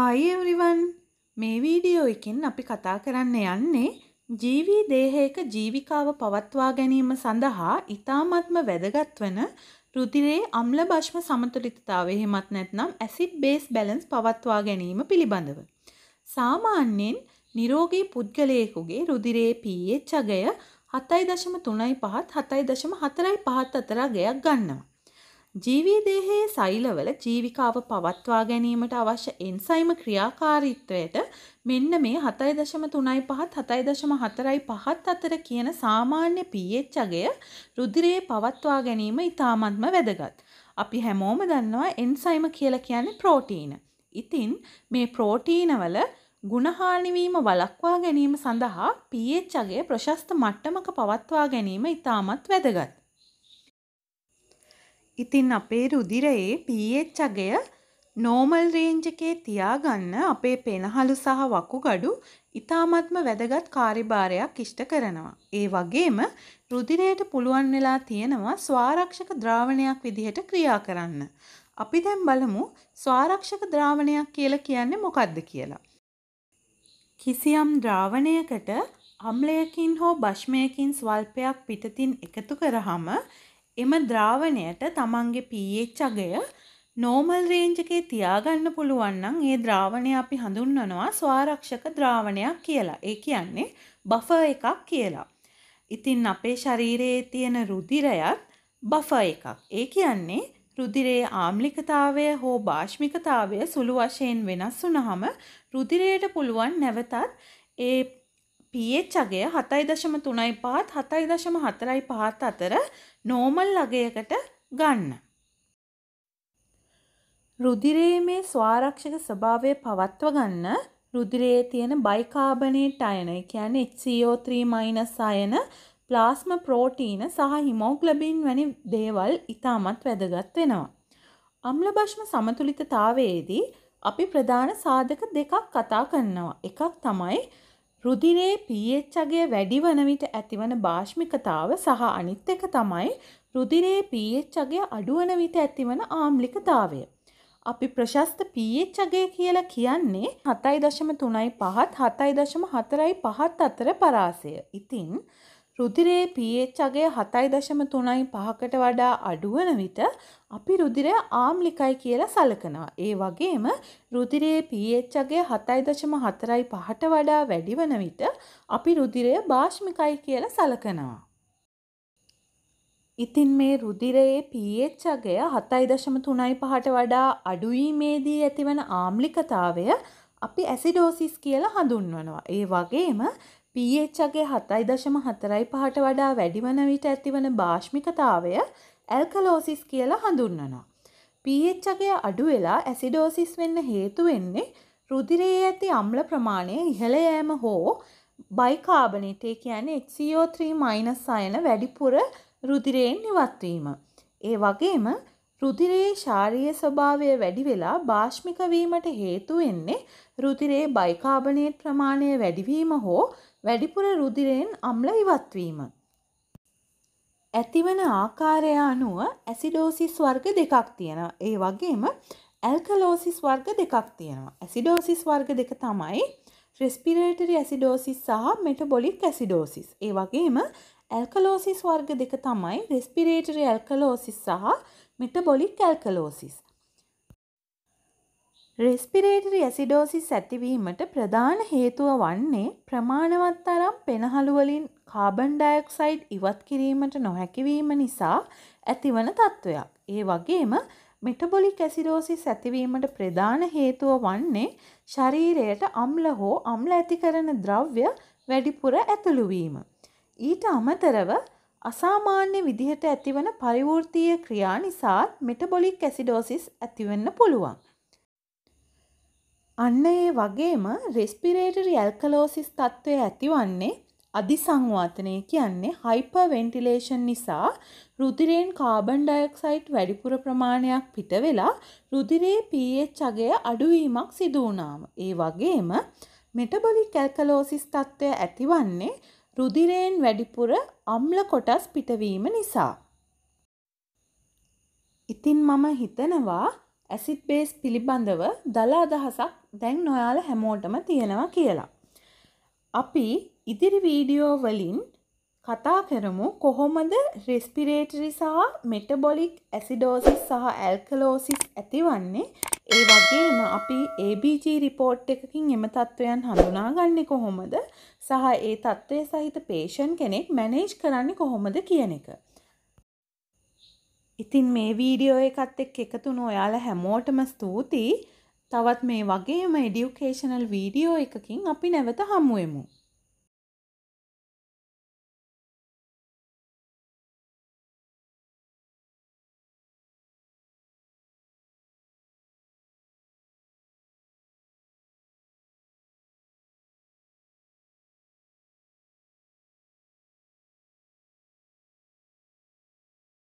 Hi everyone මේ video එකෙන් අපි කතා කරන්න යන්නේ ජීවී දේහයක ජීවිකාව පවත්වා ගැනීම සඳහා ඉතාමත්ම වැදගත් වන රුධිරේ අම්ල භෂ්ම සමතුලිතතාවය එහෙමත් නැත්නම් ඇසිඩ් බේස් බැලන්ස් පවත්වා ගැනීම පිළිබඳව. සාමාන්‍යයෙන් නිරෝගී පුද්ගලයෙකුගේ රුධිරේ pH අගය 7.35 7.45 අතර අගයක් ගන්නවා. ජීවී දේහයේ සෛලවල ජීවිකාව පවත්වා ගැනීමට අවශ්‍ය එන්සයිම ක්‍රියාකාරීත්වයට මෙන්න මේ 7.35 7.45 අතර කියන සාමාන්‍ය pH අගය රුධිරයේ පවත්වා ගැනීම ඉතාමත්ම වැදගත්. අපි හැමෝම දන්නවා එන්සයිම කියලා කියන්නේ ප්‍රෝටීන. ඉතින් මේ ප්‍රෝටීනවල ගුණහානි වීම වළක්වා ගැනීම සඳහා pH අගය ප්‍රශස්ත මට්ටමක පවත්වා ගැනීම ඉතාමත් වැදගත්. ඉතින් අපේ රුධිරයේ pH අගය නෝමල් රේන්ජ් එකේ තියාගන්න අපේ පෙනහළු සහ වකුගඩු ඉතාමත්ම වැදගත් කාර්යභාරයක් ඉෂ්ට කරනවා. ඒ වගේම රුධිරයට පුළුවන් වෙලා තියෙනවා ස්වාරක්ෂක ද්‍රාවණයක් විදිහට ක්‍රියා කරන්න. අපි දැන් බලමු ස්වාරක්ෂක ද්‍රාවණයක් කියලා කියන්නේ මොකක්ද කියලා. කිසියම් ද්‍රාවණයකට අම්ලයකින් හෝ භෂ්මයකින් ස්වල්පයක් පිටතින් එකතු කරාම එම ද්‍රාවණයට තමන්ගේ pH අගය normal range එකේ තියාගන්න පුළුවන් නම් ඒ ද්‍රාවණය අපි හඳුන්වනවා ස්වාරක්ෂක ද්‍රාවණයක් කියලා. ඒ කියන්නේ බෆර් එකක් කියලා. ඉතින් අපේ ශරීරයේ තියෙන රුධිරයත් බෆර් එකක්. ඒ කියන්නේ රුධිරයේ ආම්ලිකතාවය හෝ භාෂ්මිකතාවය සුළු වශයෙන් වෙනස් වුනහම රුධිරයට පුළුවන් නැවතත් ඒ pH අගය 7.3යි 5ත් 7.4යි 5ත් අතර normal අගයකට ගන්න. රුධිරයේ මේ ස්වාරක්ෂක ස්වභාවය පවත්ව ගන්න රුධිරයේ තියෙන බයිකාබනේට් අයන, ඒ කියන්නේ HCO3- අයන, ප්ලාස්ම ප්‍රෝටීන සහ හිමෝග්ලොබින් වැනි දේවල් ඉතාමත් වැදගත් වෙනවා. අම්ල භෂ්ම සමතුලිතතාවයේදී අපි ප්‍රධාන සාධක දෙකක් කතා කරනවා. එකක් තමයි රුධිරයේ pH අගය වැඩි වන විට ඇතිවන භාෂ්මිකතාව සහ අනිත් එක තමයි රුධිරයේ pH අගය අඩු වන විට ඇතිවන ආම්ලිකතාවය. අපි ප්‍රශස්ත pH අගය කියලා කියන්නේ 7.35ත් 7.45ත් අතර පරාසය. ඉතින් රුධිරයේ pH අගය 7.35කට වඩා අඩු වන විට අපි රුධිරය ආම්ලිකයි කියලා සලකනවා. ඒ වගේම රුධිරයේ pH අගය 7.45ට වඩා වැඩි වන විට අපි රුධිරය බාෂ්මිකයි කියලා සලකනවා. ඉතින් මේ රුධිරයේ pH අගය 7.35ට වඩා අඩු වීමේදී ඇතිවන ආම්ලිකතාවය අපි ඇසිඩෝසිස් කියලා හඳුන්වනවා. ඒ වගේම pHගේ හතයි දශම හතරයි පහට වඩා වැඩිවන විට ඇතිවන භාෂ්මිකතාවය ඇල්කලෝසිස් කියලා හඳුන්වනවා. pHගේ අඩු වෙලා ඇසිඩෝසිස් වෙන්න හේතු වෙන්නේ රුධිරයේ ඇති අම්ල ප්‍රමාණය ඉහළ යෑම හෝ බයිකාබනේට් ඒ කියන්නේ HCO3- අයන වැඩිපුර රුධිරයෙන් ඉවත් වීම. ඒ වගේම රුධිරයේ ශාරීය ස්වභාවය වැඩි වෙලා භාෂ්මික වීමට හේතු වෙන්නේ රුධිරයේ බයිකාබනේට් ප්‍රමාණය වැඩිවීම හෝ වැඩිපුර රුධිරයෙන් අම්ල ඉවත්වීම. ඇතිවන ආකාරය අනුව ඇසිඩෝසිස් වර්ග දෙකක් තියෙනවා. ඒ වගේම ඇල්කලෝසිස් වර්ග දෙකක් තියෙනවා. ඇසිඩෝසිස් වර්ග දෙක තමයි රෙස්පිරේටරි ඇසිඩෝසිස් සහ මෙටබොලික් ඇසිඩෝසිස්. ඒ වගේම ඇල්කලෝසිස් වර්ග දෙක තමයි රෙස්පිරේටරි ඇල්කලෝසිස් සහ මෙටබොලික් ඇල්කලෝසිස්. රෙස්පිරේටරි ඇසිඩෝසිස් ඇතිවීමට ප්‍රධාන හේතුව වන්නේ ප්‍රමාණවත් තරම් පෙනහළුවලින් කාබන් ඩයොක්සයිඩ් ඉවත් කිරීමට නොහැකිවීම නිසා ඇතිවන තත්ත්වයක්. ඒ වගේම මෙටබොලික් ඇසිඩෝසිස් ඇතිවීමට ප්‍රධාන හේතුව වන්නේ ශරීරයට අම්ල හෝ අම්ල ඇති කරන ද්‍රව්‍ය වැඩිපුර ඇතුළු වීම. ඊට අමතරව අසාමාන්‍ය විදිහට ඇතිවන පරිවෘත්තීය ක්‍රියා නිසාත් මෙටබොලික් ඇසිඩෝසිස් ඇතිවෙන්න පුළුවන්. අන්න ඒ වගේම රෙස්පිරේටරි ඇල්කලෝසිස් තත්ත්වය ඇතිවන්නේ අධිසංවාතනය කියන්නේ හයිපර්වෙන්ටිලේෂන් නිසා රුධිරයෙන් කාබන් ඩයොක්සයිඩ් වැඩිපුර ප්‍රමාණයක් පිට වෙලා රුධිරයේ pH අගය අඩුවීමක් සිදු වුණාම ඒ වගේම මෙටබොලික් ඇල්කලෝසිස් තත්ත්වය ඇතිවන්නේ රුධිරයෙන් වැඩිපුර අම්ල කොටස් පිටවීම නිසා. ඉතින් මම හිතනවා ඇසිඩ් බේස් පිළිබඳව දල අදහසක් දැන් නොයාල හැමෝටම තියෙනවා කියලා. අපි ඉදිරි වීඩියෝ වලින් කතා කරමු කොහොමද රෙස්පිරේටරි සහ මෙටබොලික් ඇසිඩෝසිස් සහ ඇල්කලෝසිස් ඇතිවන්නේ ඒ වගේම අපි ABG රිපෝට් එකකින් එම තත්ත්වයන් හඳුනාගන්නේ කොහොමද සහ ඒ තත්ත්වය සහිත පේෂන් කෙනෙක් මැනේජ් කරන්නේ කොහොමද කියන එක. ඉතින් මේ වීඩියෝ එකත් එක්ක එකතුණු ඔයාලා හැමෝටම ස්තුතියි. තවත් මේ වගේම এඩියුකේෂනල් වීඩියෝ එකකින් අපි නැවත හමු වෙමු.